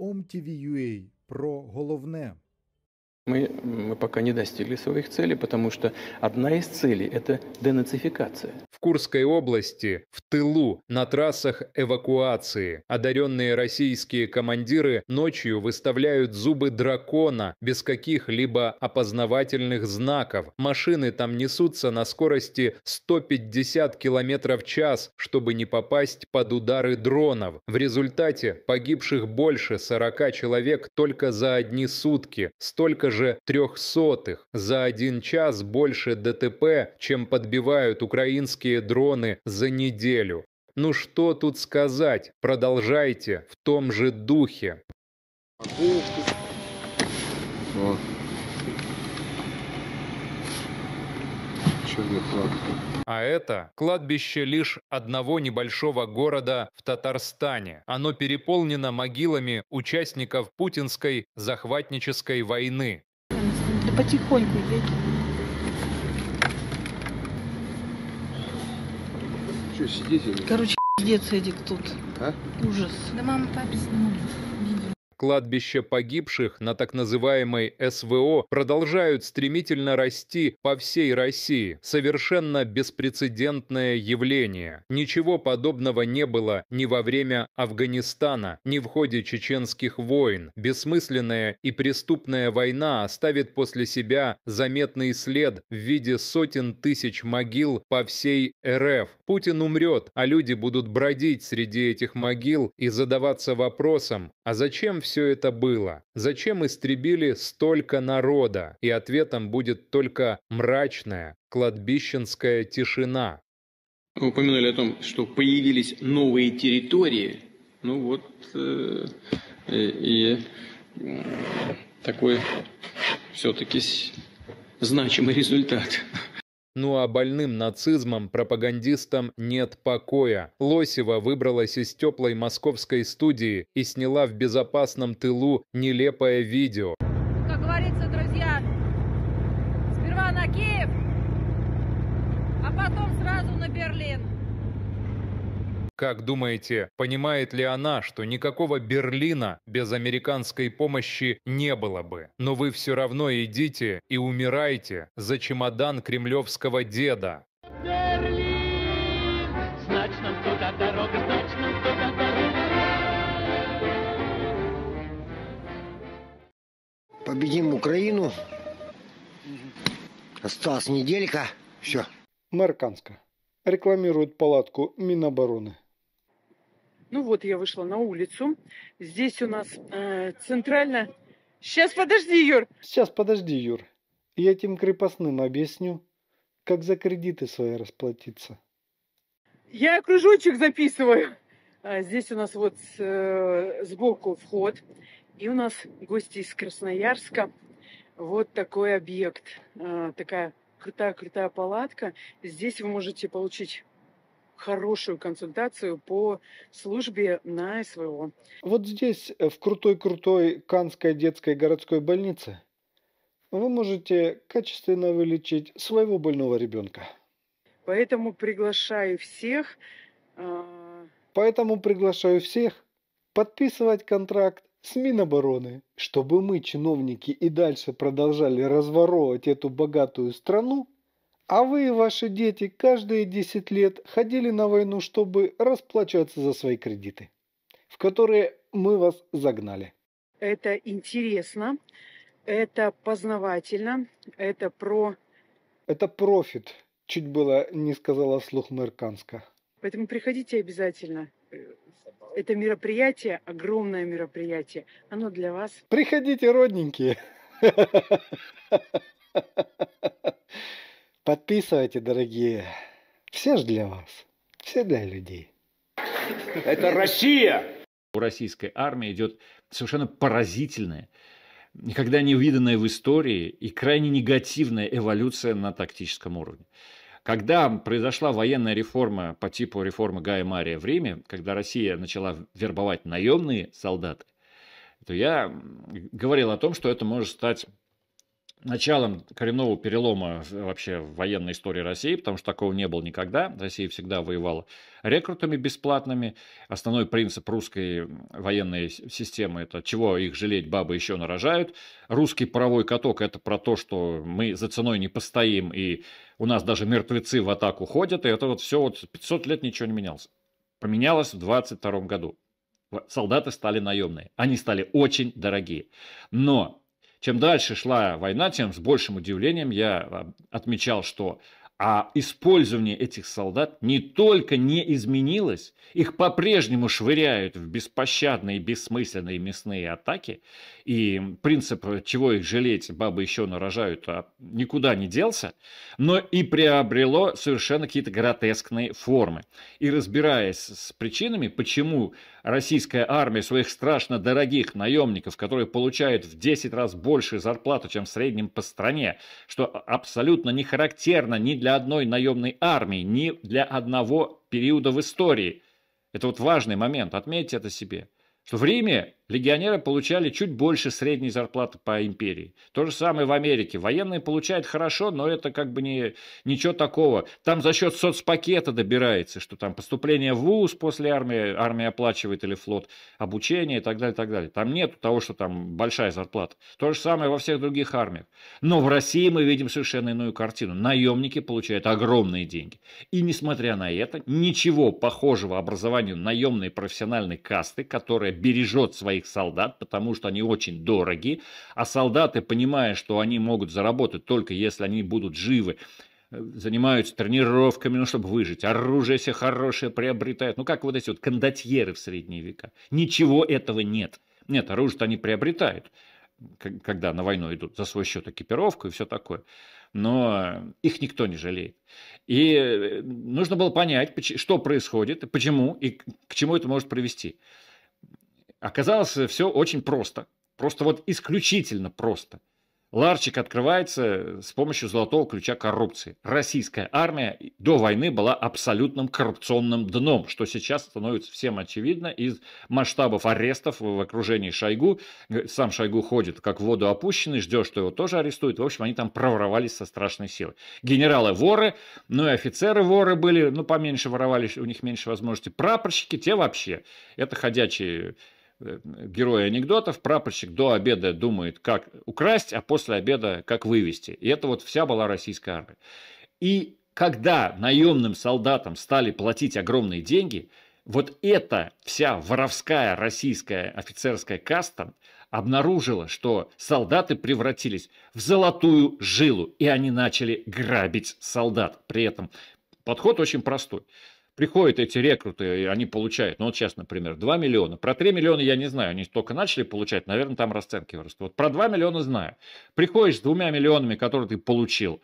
OMTV.ua про головне. Мы, мы пока не достигли своих целей, потому что одна из целей – это денацификация. Курской области, в тылу, на трассах эвакуации. Одаренные российские командиры ночью выставляют зубы дракона без каких-либо опознавательных знаков. Машины там несутся на скорости 150 км в час, чтобы не попасть под удары дронов. В результате погибших больше 40 человек только за одни сутки, столько же трехсотых. За один час больше ДТП, чем подбивают украинские российские дроны за неделю. Ну что тут сказать, продолжайте в том же духе. А это кладбище лишь одного небольшого города в Татарстане. Оно переполнено могилами участников путинской захватнической войны. Да потихоньку едем. Что, сидите? Короче, пиздец, Эдик, тут. А? Ужас. Да мама папе снимала кладбища погибших на так называемой СВО продолжают стремительно расти по всей России. Совершенно беспрецедентное явление. Ничего подобного не было ни во время Афганистана, ни в ходе чеченских войн. Бессмысленная и преступная война оставит после себя заметный след в виде сотен тысяч могил по всей РФ. Путин умрет, а люди будут бродить среди этих могил и задаваться вопросом, а зачем все все это было? Зачем истребили столько народа? И ответом будет только мрачная кладбищенская тишина. Вы упомянули о том, что появились новые территории. Ну вот э, и э, такой все-таки значимый результат. Ну а больным нацизмом пропагандистам нет покоя. Лосева выбралась из теплой московской студии и сняла в безопасном тылу нелепое видео. Как говорится, друзья, сперва на Киев, а потом сразу на Берлин. Как думаете, понимает ли она, что никакого Берлина без американской помощи не было бы? Но вы все равно идите и умирайте за чемодан кремлевского деда. Берлин, знач нам туда дорога, знач нам туда дорога. Победим Украину. Осталась неделька. Все. Мэр Канска рекламирует палатку Минобороны. Ну вот я вышла на улицу. Здесь у нас э, центрально... Сейчас подожди, Юр. Сейчас подожди, Юр. Я этим крепостным объясню, как за кредиты свои расплатиться. Я кружочек записываю. А, здесь у нас вот э, сбоку вход. И у нас гости из Красноярска. Вот такой объект. А, такая крутая-крутая палатка. Здесь вы можете получить хорошую консультацию по службе на СВО. Вот здесь, э, в крутой-крутой Канской детской городской больнице, вы можете качественно вылечить своего больного ребенка. Поэтому приглашаю всех. Э... Поэтому приглашаю всех подписывать контракт с Минобороны, чтобы мы, чиновники, и дальше продолжали разворовывать эту богатую страну, а вы и ваши дети каждые 10 лет ходили на войну, чтобы расплачиваться за свои кредиты, в которые мы вас загнали. Это интересно, это познавательно, это про... Это профит, чуть было не сказала слух Мерканска. Поэтому приходите обязательно. Это мероприятие, огромное мероприятие. Оно для вас. Приходите, родненькие. Подписывайте, дорогие. Все же для вас. Все для людей. Это Россия! У российской армии идет совершенно поразительная, никогда не виданная в истории и крайне негативная эволюция на тактическом уровне. Когда произошла военная реформа по типу реформы Гая Мария в Риме, когда Россия начала вербовать наемные солдаты, то я говорил о том, что это может стать началом коренного перелома э, вообще в военной истории России, потому что такого не было никогда. Россия всегда воевала рекрутами бесплатными. Основной принцип русской военной системы – это чего их жалеть, бабы еще нарожают. Русский паровой каток – это про то, что мы за ценой не постоим, и у нас даже мертвецы в атаку ходят. И это вот все, вот 500 лет ничего не менялось. Поменялось в 22 году. Солдаты стали наемные. Они стали очень дорогие. Но чем дальше шла война, тем с большим удивлением я а, отмечал, что а использование этих солдат не только не изменилось, их по-прежнему швыряют в беспощадные, бессмысленные мясные атаки, и принцип «чего их жалеть, бабы еще нарожают» а никуда не делся, но и приобрело совершенно какие-то гротескные формы. И разбираясь с причинами, почему российская армия своих страшно дорогих наемников, которые получают в 10 раз больше зарплату, чем в среднем по стране, что абсолютно не характерно ни для для одной наемной армии, ни для одного периода в истории. Это вот важный момент, отметьте это себе. Что в Риме Легионеры получали чуть больше средней зарплаты по империи. То же самое в Америке. Военные получают хорошо, но это как бы не, ничего такого. Там за счет соцпакета добирается, что там поступление в ВУЗ после армии, армия оплачивает или флот, обучение и так далее, и так далее. Там нет того, что там большая зарплата. То же самое во всех других армиях. Но в России мы видим совершенно иную картину. Наемники получают огромные деньги. И несмотря на это, ничего похожего образованию наемной профессиональной касты, которая бережет своих своих солдат, потому что они очень дороги, а солдаты, понимая, что они могут заработать только если они будут живы, э, занимаются тренировками, ну, чтобы выжить, оружие все хорошее приобретают, ну, как вот эти вот кондотьеры в средние века. Ничего этого нет. Нет, оружие-то они приобретают, когда на войну идут, за свой счет экипировку и все такое. Но э, их никто не жалеет. И э, нужно было понять, что происходит, почему и к чему это может привести. Оказалось, все очень просто. Просто вот исключительно просто. Ларчик открывается э, с помощью золотого ключа коррупции. Российская армия до войны была абсолютным коррупционным дном, что сейчас становится всем очевидно из масштабов арестов в окружении Шойгу. Сам Шойгу ходит как в воду опущенный, ждет, что его тоже арестуют. В общем, они там проворовались со страшной силой. Генералы воры, ну и офицеры воры были, ну поменьше воровали, у них меньше возможностей. Прапорщики те вообще. Это ходячие Э, герой анекдотов, прапорщик до обеда думает, как украсть, а после обеда, как вывести. И это вот вся была российская армия. И когда наемным солдатам стали платить огромные деньги, вот эта вся воровская российская офицерская каста обнаружила, что солдаты превратились в золотую жилу, и они начали грабить солдат. При этом подход очень простой приходят эти рекруты, и они получают, ну вот сейчас, например, 2 миллиона. Про 3 миллиона я не знаю, они только начали получать, наверное, там расценки вырастут. Вот про 2 миллиона знаю. Приходишь с двумя миллионами, которые ты получил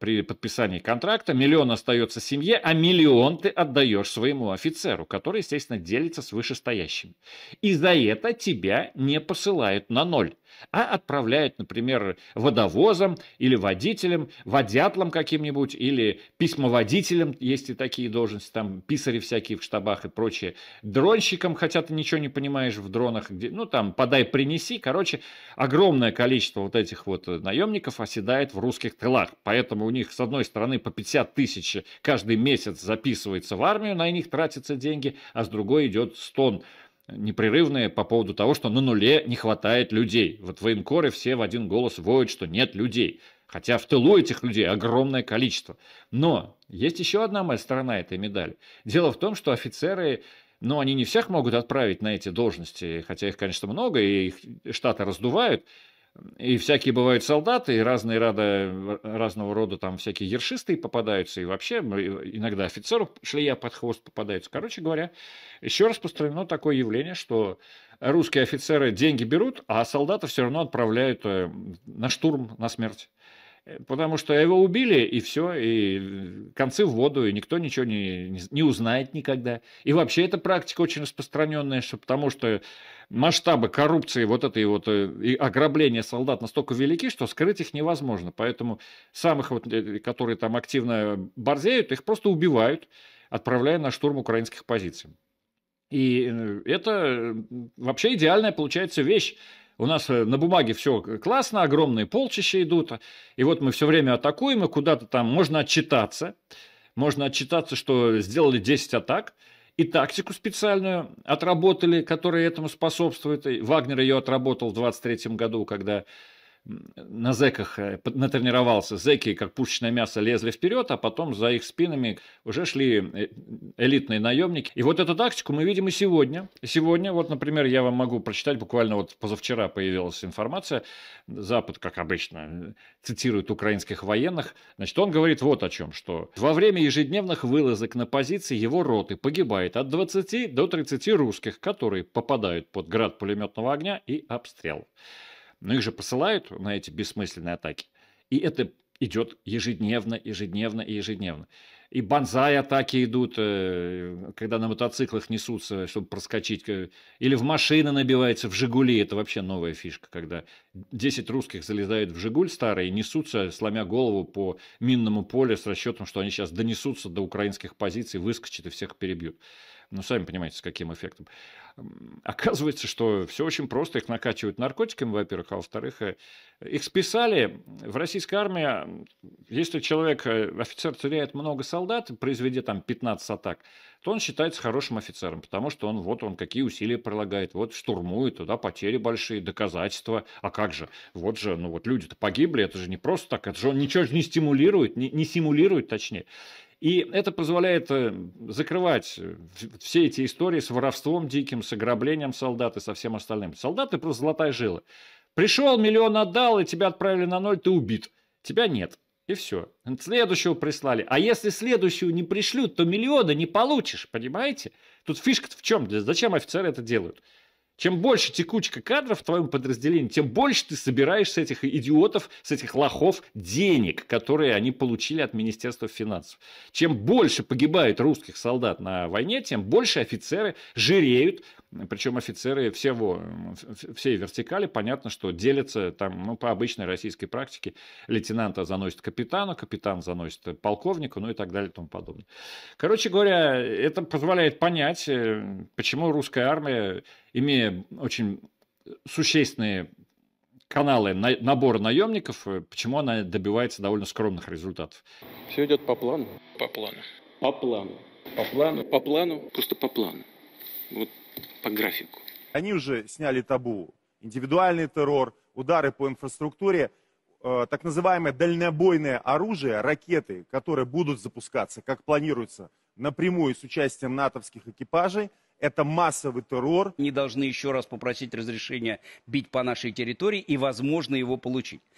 при подписании контракта, миллион остается семье, а миллион ты отдаешь своему офицеру, который, естественно, делится с вышестоящими. И за это тебя не посылают на ноль а отправляет, например, водовозом или водителем, водятлом каким-нибудь, или письмоводителем, есть и такие должности, там писари всякие в штабах и прочее, дронщикам хотя ты ничего не понимаешь в дронах, где, ну там подай, принеси, короче, огромное количество вот этих вот э, наемников оседает в русских тылах, поэтому у них, с одной стороны, по 50 тысяч каждый месяц записывается в армию, на них тратятся деньги, а с другой идет стон непрерывные по поводу того, что на нуле не хватает людей. Вот военкоры все в один голос воют, что нет людей. Хотя в тылу этих людей огромное количество. Но есть еще одна сторона этой медали. Дело в том, что офицеры но ну, они не всех могут отправить на эти должности, хотя их, конечно, много, и их штаты раздувают, и всякие бывают солдаты, и разные рада, разного рода там всякие ершистые попадаются, и вообще иногда офицеру шлея под хвост попадаются. Короче говоря, еще распространено такое явление, что русские офицеры деньги берут, а солдата все равно отправляют э, на штурм, на смерть. Э, потому что его убили, и все, и э, концы в воду, и никто ничего не, не узнает никогда. И вообще эта практика очень распространенная, что, потому что масштабы коррупции, вот этой вот э, и ограбления солдат настолько велики, что скрыть их невозможно. Поэтому самых, вот, которые там активно борзеют, их просто убивают, отправляя на штурм украинских позиций. И это вообще идеальная получается вещь у нас э, на бумаге все классно, огромные полчища идут, и вот мы все время атакуем, и куда-то там можно отчитаться, можно отчитаться, что сделали 10 атак, и тактику специальную отработали, которая этому способствует. И Вагнер ее отработал в 23 году, когда на зэках э, натренировался. Зэки, как пушечное мясо, лезли вперед, а потом за их спинами уже шли э, элитные наемники. И вот эту тактику мы видим и сегодня. Сегодня, вот, например, я вам могу прочитать, буквально вот позавчера появилась информация, Запад, как обычно, э, цитирует украинских военных. Значит, он говорит вот о чем, что во время ежедневных вылазок на позиции его роты погибает от 20 до 30 русских, которые попадают под град пулеметного огня и обстрел. Но их же посылают на эти бессмысленные атаки. И это идет ежедневно, ежедневно и ежедневно. И банзай атаки идут, э, когда на мотоциклах несутся, чтобы проскочить. Или в машины набивается, в «Жигули». Это вообще новая фишка, когда 10 русских залезают в «Жигуль» старый и несутся, сломя голову по минному полю с расчетом, что они сейчас донесутся до украинских позиций, выскочат и всех перебьют. Ну, сами понимаете, с каким эффектом. Оказывается, что все очень просто. Их накачивают наркотиками, во-первых, а во-вторых, э, их списали. В российской армии, если человек, э, офицер теряет много солдат, произведя там 15 атак, то он считается хорошим офицером, потому что он вот он какие усилия прилагает, вот штурмует, туда потери большие, доказательства. А как же? Вот же, ну вот люди-то погибли, это же не просто так, это же он ничего же не стимулирует, не, не симулирует, точнее. И это позволяет э, закрывать э, все эти истории с воровством диким, с ограблением солдат и со всем остальным. Солдаты просто золотая жила. Пришел, миллион отдал, и тебя отправили на ноль, ты убит. Тебя нет. И все. Следующего прислали. А если следующего не пришлют, то миллиона не получишь, понимаете? Тут фишка в чем? Зачем офицеры это делают? Чем больше текучка кадров в твоем подразделении, тем больше ты собираешь с этих идиотов, с этих лохов денег, которые они получили от Министерства финансов. Чем больше погибает русских солдат на войне, тем больше офицеры жиреют, причем офицеры всего, всей вертикали, понятно, что делятся там, ну, по обычной российской практике, лейтенанта заносит капитану, капитан заносит э, полковнику, ну и так далее и тому подобное. Короче говоря, это позволяет понять, э, почему русская армия, имея очень существенные каналы на, набора наемников, э, почему она добивается довольно скромных результатов. Все идет по плану. По плану. По плану. По плану. По плану. Просто по плану. Вот по графику. Они уже сняли табу. Индивидуальный террор, удары по инфраструктуре, э, так называемое дальнобойное оружие, ракеты, которые будут запускаться, как планируется, напрямую с участием натовских экипажей, это массовый террор. Не должны еще раз попросить разрешения бить по нашей территории и, возможно, его получить.